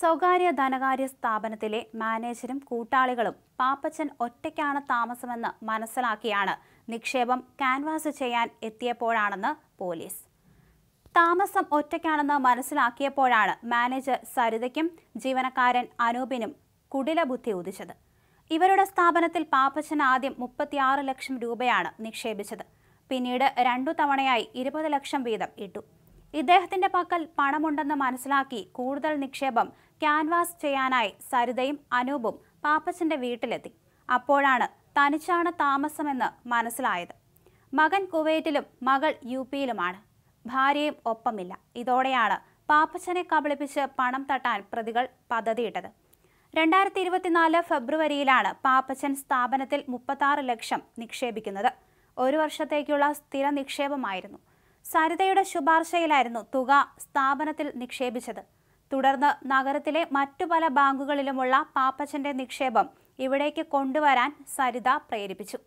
സ്വകാര്യ ധനകാര്യ സ്ഥാപനത്തിലെ മാനേജരും കൂട്ടാളികളും പാപ്പച്ചൻ ഒറ്റയ്ക്കാണ് താമസമെന്ന് മനസ്സിലാക്കിയാണ് നിക്ഷേപം കാൻവാസ് ചെയ്യാൻ എത്തിയപ്പോഴാണെന്ന് പോലീസ് താമസം ഒറ്റയ്ക്കാണെന്ന് മനസ്സിലാക്കിയപ്പോഴാണ് മാനേജർ സരിതയ്ക്കും ജീവനക്കാരൻ അനൂപിനും ബുദ്ധി ഉദിച്ചത് ഇവരുടെ സ്ഥാപനത്തിൽ പാപ്പച്ചൻ ആദ്യം മുപ്പത്തിയാറ് ലക്ഷം രൂപയാണ് നിക്ഷേപിച്ചത് പിന്നീട് രണ്ടു തവണയായി ഇരുപത് ലക്ഷം വീതം ഇട്ടു ഇദ്ദേഹത്തിന്റെ പക്കൽ പണമുണ്ടെന്ന് മനസ്സിലാക്കി കൂടുതൽ നിക്ഷേപം ക്യാൻവാസ് ചെയ്യാനായി സരിതയും അനൂപും പാപ്പച്ചന്റെ വീട്ടിലെത്തി അപ്പോഴാണ് തനിച്ചാണ് താമസമെന്ന് മനസ്സിലായത് മകൻ കുവൈറ്റിലും മകൾ യു പിയിലുമാണ് ഭാര്യയും ഒപ്പമില്ല ഇതോടെയാണ് പാപ്പച്ചനെ കബളിപ്പിച്ച് പണം തട്ടാൻ പ്രതികൾ പദ്ധതിയിട്ടത് രണ്ടായിരത്തി ഇരുപത്തിനാല് ഫെബ്രുവരിയിലാണ് പാപ്പച്ചൻ സ്ഥാപനത്തിൽ മുപ്പത്താറ് ലക്ഷം നിക്ഷേപിക്കുന്നത് ഒരു വർഷത്തേക്കുള്ള സ്ഥിര നിക്ഷേപമായിരുന്നു സരിതയുടെ ശുപാർശയിലായിരുന്നു തുക സ്ഥാപനത്തിൽ നിക്ഷേപിച്ചത് തുടർന്ന് നഗരത്തിലെ മറ്റു പല ബാങ്കുകളിലുമുള്ള പാപ്പച്ചന്റെ നിക്ഷേപം ഇവിടേക്ക് കൊണ്ടുവരാൻ സരിത പ്രേരിപ്പിച്ചു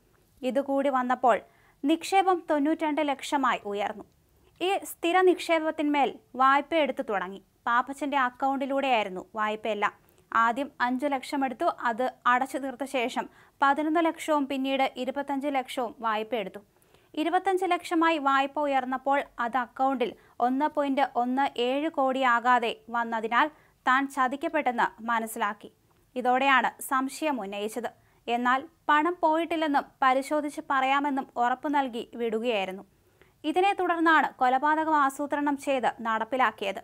ഇതുകൂടി വന്നപ്പോൾ നിക്ഷേപം തൊണ്ണൂറ്റി ലക്ഷമായി ഉയർന്നു ഈ സ്ഥിര നിക്ഷേപത്തിന്മേൽ വായ്പ എടുത്തു തുടങ്ങി പാപ്പച്ചന്റെ അക്കൗണ്ടിലൂടെയായിരുന്നു വായ്പയെല്ലാം ആദ്യം അഞ്ചു ലക്ഷം എടുത്തു അത് അടച്ചു തീർത്ത ശേഷം പതിനൊന്ന് ലക്ഷവും പിന്നീട് ഇരുപത്തഞ്ച് ലക്ഷവും വായ്പ എടുത്തു ഇരുപത്തഞ്ച് ലക്ഷമായി വായ്പ ഉയർന്നപ്പോൾ അത് അക്കൗണ്ടിൽ ഒന്ന് പോയിന്റ് ഒന്ന് ഏഴ് കോടിയാകാതെ വന്നതിനാൽ താൻ ചതിക്കപ്പെട്ടെന്ന് മനസ്സിലാക്കി ഇതോടെയാണ് സംശയം ഉന്നയിച്ചത് എന്നാൽ പണം പോയിട്ടില്ലെന്നും പരിശോധിച്ച് പറയാമെന്നും ഉറപ്പു നൽകി വിടുകയായിരുന്നു ഇതിനെ തുടർന്നാണ് കൊലപാതകം ആസൂത്രണം ചെയ്ത് നടപ്പിലാക്കിയത്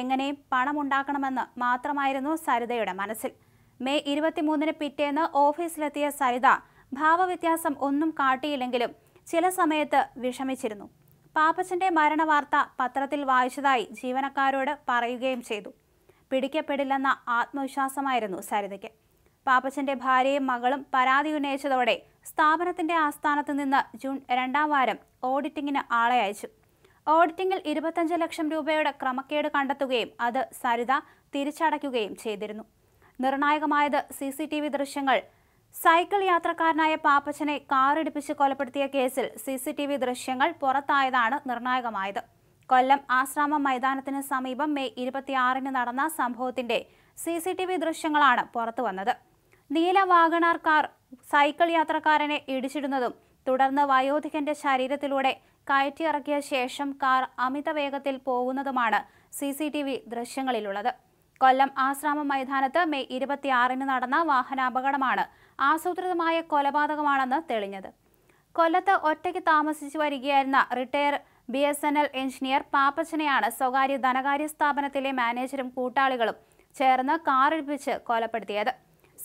എങ്ങനെയും പണമുണ്ടാക്കണമെന്ന് മാത്രമായിരുന്നു സരിതയുടെ മനസ്സിൽ മെയ് ഇരുപത്തിമൂന്നിന് പിറ്റേന്ന് ഓഫീസിലെത്തിയ സരിത ഭാവവ്യത്യാസം ഒന്നും കാട്ടിയില്ലെങ്കിലും ചില സമയത്ത് വിഷമിച്ചിരുന്നു പാപ്പച്ചൻ്റെ മരണവാർത്ത പത്രത്തിൽ വായിച്ചതായി ജീവനക്കാരോട് പറയുകയും ചെയ്തു പിടിക്കപ്പെടില്ലെന്ന ആത്മവിശ്വാസമായിരുന്നു സരിതയ്ക്ക് പാപ്പച്ചൻ്റെ ഭാര്യയും മകളും പരാതി ഉന്നയിച്ചതോടെ സ്ഥാപനത്തിൻ്റെ ആസ്ഥാനത്ത് നിന്ന് ജൂൺ രണ്ടാം വാരം ഓഡിറ്റിങ്ങിന് ആളെ അയച്ചു ഓഡിറ്റിങ്ങിൽ ഇരുപത്തഞ്ച് ലക്ഷം രൂപയുടെ ക്രമക്കേട് കണ്ടെത്തുകയും അത് സരിത തിരിച്ചടയ്ക്കുകയും ചെയ്തിരുന്നു നിർണായകമായത് സി സി ടി വി ദൃശ്യങ്ങൾ സൈക്കിൾ യാത്രക്കാരനായ പാപ്പച്ചനെ കാറിടിപ്പിച്ച് കൊലപ്പെടുത്തിയ കേസിൽ സി സി ടി വി ദൃശ്യങ്ങൾ പുറത്തായതാണ് നിർണായകമായത് കൊല്ലം ആശ്രാമ മൈതാനത്തിന് സമീപം മെയ് ഇരുപത്തിയാറിന് നടന്ന സംഭവത്തിന്റെ സി സി ടി വി ദൃശ്യങ്ങളാണ് പുറത്തുവന്നത് നീല വാഗണാർ കാർ സൈക്കിൾ യാത്രക്കാരനെ ഇടിച്ചിടുന്നതും തുടർന്ന് വയോധികന്റെ ശരീരത്തിലൂടെ കയറ്റിയിറക്കിയ ശേഷം കാർ അമിത വേഗത്തിൽ പോകുന്നതുമാണ് സി സി ടി വി ദൃശ്യങ്ങളിലുള്ളത് കൊല്ലം ആശ്രാമ മൈതാനത്ത് മെയ് ഇരുപത്തിയാറിന് നടന്ന വാഹനാപകടമാണ് ആസൂത്രിതമായ കൊലപാതകമാണെന്ന് തെളിഞ്ഞത് കൊല്ലത്ത് ഒറ്റയ്ക്ക് താമസിച്ചു വരികയായിരുന്ന retire B S N L engineer പാപ്പച്ചനെയാണ് സ്വകാര്യ ധനകാര്യ സ്ഥാപനത്തിലെ മാനേജരും കൂട്ടാളികളും ചേർന്ന് കാറിടിപ്പിച്ച് കൊലപ്പെടുത്തിയത്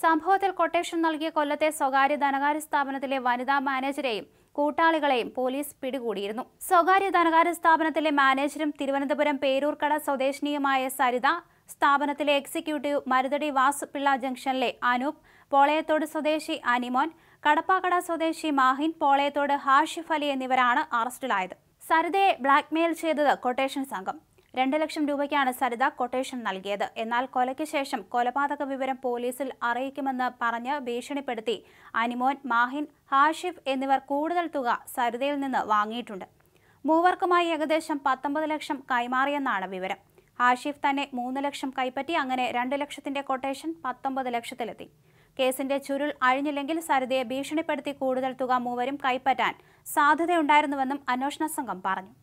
സംഭവത്തിൽ കൊട്ടേഷൻ നൽകിയ കൊല്ലത്തെ സ്വകാര്യ ധനകാര്യ സ്ഥാപനത്തിലെ വനിതാ മാനേജരെയും കൂട്ടാളികളെയും പോലീസ് പിടികൂടിയിരുന്നു സ്വകാര്യ ധനകാര്യ സ്ഥാപനത്തിലെ മാനേജരും തിരുവനന്തപുരം പേരൂർക്കട സ്വദേശിനിയുമായ സരിത സ്ഥാപനത്തിലെ എക്സിക്യൂട്ടീവ് മരുതടി വാസ് പിള്ള ജംഗ്ഷനിലെ അനൂപ് പോളയത്തോട് സ്വദേശി അനിമോൻ കടപ്പാക്കട സ്വദേശി മാഹിൻ പോളയത്തോട് ഹാഷിഫ് അലി എന്നിവരാണ് അറസ്റ്റിലായത് സരിതയെ ബ്ലാക്ക്മെയിൽ ചെയ്തത് കൊട്ടേഷൻ സംഘം രണ്ട് ലക്ഷം രൂപയ്ക്കാണ് സരിത കൊട്ടേഷൻ നൽകിയത് എന്നാൽ കൊലയ്ക്ക് ശേഷം കൊലപാതക വിവരം പോലീസിൽ അറിയിക്കുമെന്ന് പറഞ്ഞ് ഭീഷണിപ്പെടുത്തി അനിമോൻ മാഹിൻ ഹാഷിഫ് എന്നിവർ കൂടുതൽ തുക സരിതയിൽ നിന്ന് വാങ്ങിയിട്ടുണ്ട് മൂവർക്കുമായി ഏകദേശം പത്തൊമ്പത് ലക്ഷം കൈമാറിയെന്നാണ് വിവരം ആഷിഫ് തന്നെ മൂന്ന് ലക്ഷം കൈപ്പറ്റി അങ്ങനെ രണ്ട് ലക്ഷത്തിന്റെ കൊട്ടേഷൻ പത്തൊമ്പത് ലക്ഷത്തിലെത്തി കേസിന്റെ ചുരുൾ അഴിഞ്ഞില്ലെങ്കിൽ സരിതയെ ഭീഷണിപ്പെടുത്തി കൂടുതൽ തുക മൂവരും കൈപ്പറ്റാൻ സാധ്യതയുണ്ടായിരുന്നുവെന്നും അന്വേഷണ സംഘം പറഞ്ഞു